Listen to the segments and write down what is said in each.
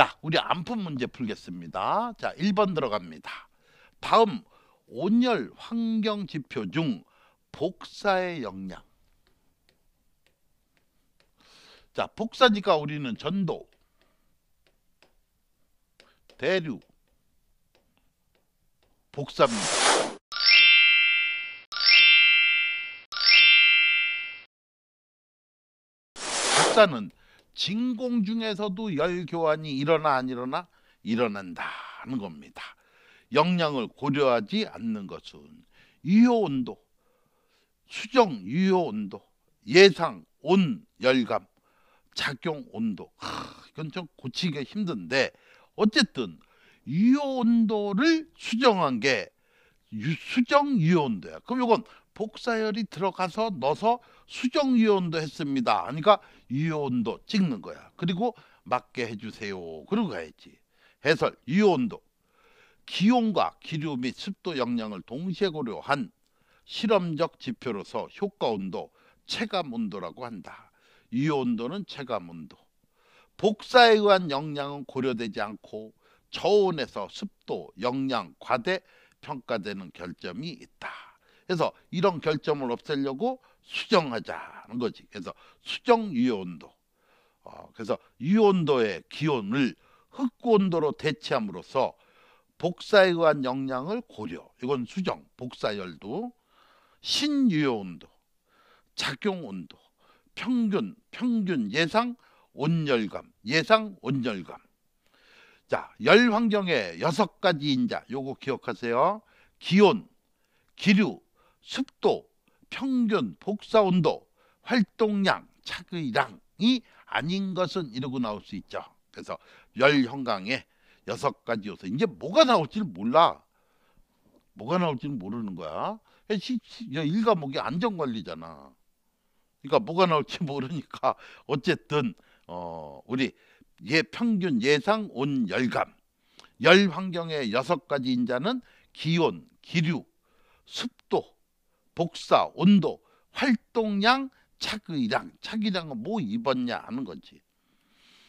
자, 우리 안푼 문제 풀겠습니다. 자, 1번 들어갑니다. 다음 온열 환경 지표 중 복사의 영향. 자, 복사니까 우리는 전도, 대류, 복사입니다. 복사는 진공 중에서도 열 교환이 일어나 안 일어나 일어난다는 겁니다. 영향을 고려하지 않는 것은 유효 온도, 수정 유효 온도, 예상 온 열감, 작용 온도. 하, 이건 좀고치기 힘든데 어쨌든 유효 온도를 수정한 게 유, 수정 유효 온도야. 그럼 이건 복사열이 들어가서 넣어서 수정 유언도 했습니다. 그러니까 유언도 찍는 거야. 그리고 맞게 해주세요. 그러고 가야지. 해설 유온도 기온과 기류 및 습도 영향을 동시에 고려한 실험적 지표로서 효과 온도, 체감 온도라고 한다. 유온도는 체감 온도. 복사에 의한 영향은 고려되지 않고 저온에서 습도, 영양, 과대 평가되는 결점이 있다. 그래서 이런 결점을 없애려고 수정하자는 거지. 그래서 수정 유효온도. 어, 그래서 유온도의 기온을 흑온도로 대체함으로써 복사에 의한 영향을 고려. 이건 수정, 복사열도, 신유효온도, 작용온도, 평균, 평균 예상 온열감, 예상 온열감. 자, 열 환경의 여섯 가지 인자, 요거 기억하세요. 기온, 기류, 습도, 평균 복사 온도, 활동량, 차의량이 아닌 것은 이러고 나올 수 있죠. 그래서 열 형광에 여섯 가지 요소. 이제 뭐가 나올지를 몰라. 뭐가 나올지는 모르는 거야. 일과목이 안전관리잖아. 그러니까 뭐가 나올지 모르니까 어쨌든 어 우리 예 평균 예상 온 열감 열 환경의 여섯 가지 인자는 기온, 기류, 습도, 복사, 온도, 활동량, 차기량. 차기량은 뭐 입었냐 하는 건지.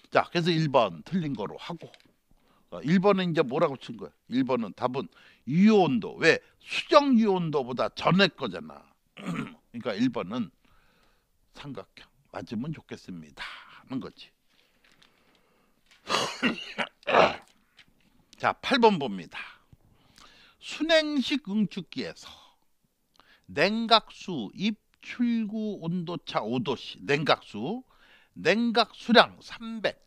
자, 그래서 1번 틀린 거로 하고 1번은 어, 이제 뭐라고 친 거야? 1번은 답은 유온도. 왜? 수정 유온도보다 전에 거잖아. 그러니까 1번은 삼각형 맞으면 좋겠습니다. 하는 거지. 자, 8번 봅니다. 순행식 응축기에서 냉각수 입출구 온도차 5도씨 냉각수 냉각 수량 300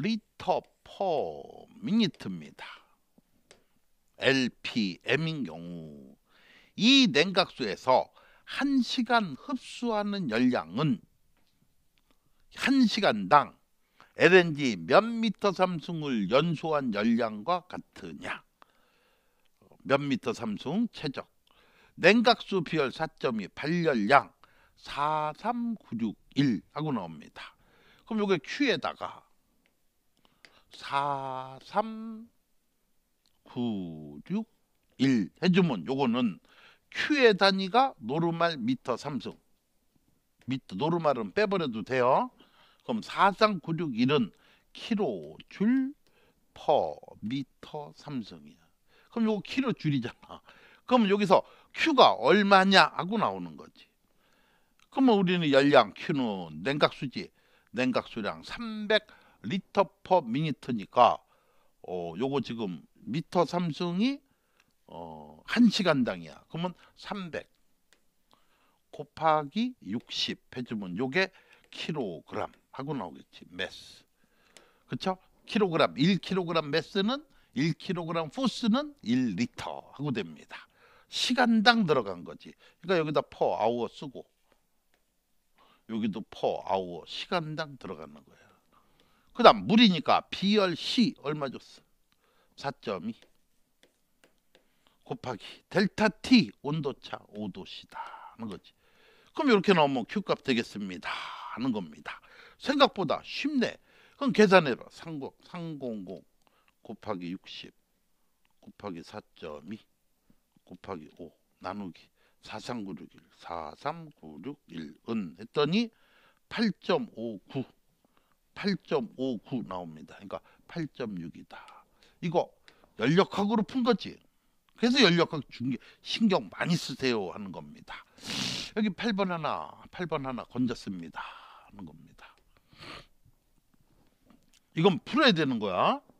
리터 퍼 미니트입니다. LPM인 경우 이 냉각수에서 1시간 흡수하는 열량은 1시간당 LNG 몇 미터 삼승을 연소한 열량과 같으냐? 몇 미터 삼승 최적 냉각수 비열 4.2 발열량 43961 하고 나옵니다. 그럼 요게 Q에다가 43961 해주면 요거는 Q의 단위가 노르말 미터 삼승 미터 노르말은 빼버려도 돼요. 그럼 43961은 킬로줄 퍼 미터 삼승이야. 그럼 요거 키로 줄이잖아. 그럼 여기서 Q가 얼마냐 하고 나오는 거지. 그러면 우리는 열량 Q는 냉각수지. 냉각수량 300리터 퍼미니터니까 어, 요거 지금 미터 삼성이 어, 1시간당이야. 그러면 300 곱하기 60 해주면 요게 킬로그램 하고 나오겠지. 매스 그쵸? 킬로그램, 1킬로그램 매스는 1kg 포스는 1리터 하고 됩니다. 시간당 들어간 거지. 그러니까 여기다 퍼 아워 쓰고 여기도 퍼 아워 시간당 들어가는 거예요. 그다음 물이니까 B열 C 얼마 줬어? 4.2 곱하기 델타 T 온도차 5도씨다 하는 거지. 그럼 이렇게 나오면 Q값 되겠습니다 하는 겁니다. 생각보다 쉽네. 그럼 계산해봐. 30, 300 곱하기 60 곱하기 4.2 곱하기 5 나누기 43961 43961은 했더니 8.59 8.59 나옵니다. 그러니까 8.6이다. 이거 연력학으로 푼 거지. 그래서 연력학 중에 신경 많이 쓰세요 하는 겁니다. 여기 8번 하나, 8번 하나 건졌습니다 하는 겁니다. 이건 풀어야 되는 거야.